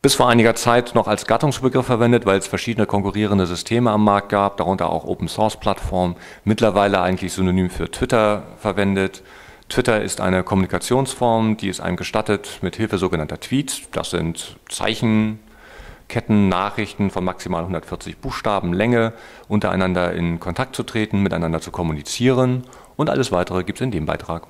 bis vor einiger Zeit noch als Gattungsbegriff verwendet, weil es verschiedene konkurrierende Systeme am Markt gab, darunter auch Open Source Plattformen, mittlerweile eigentlich synonym für Twitter verwendet. Twitter ist eine Kommunikationsform, die es einem gestattet, mit Hilfe sogenannter Tweets, das sind Zeichen, Ketten, Nachrichten von maximal 140 Buchstaben Länge, untereinander in Kontakt zu treten, miteinander zu kommunizieren und alles weitere gibt es in dem Beitrag.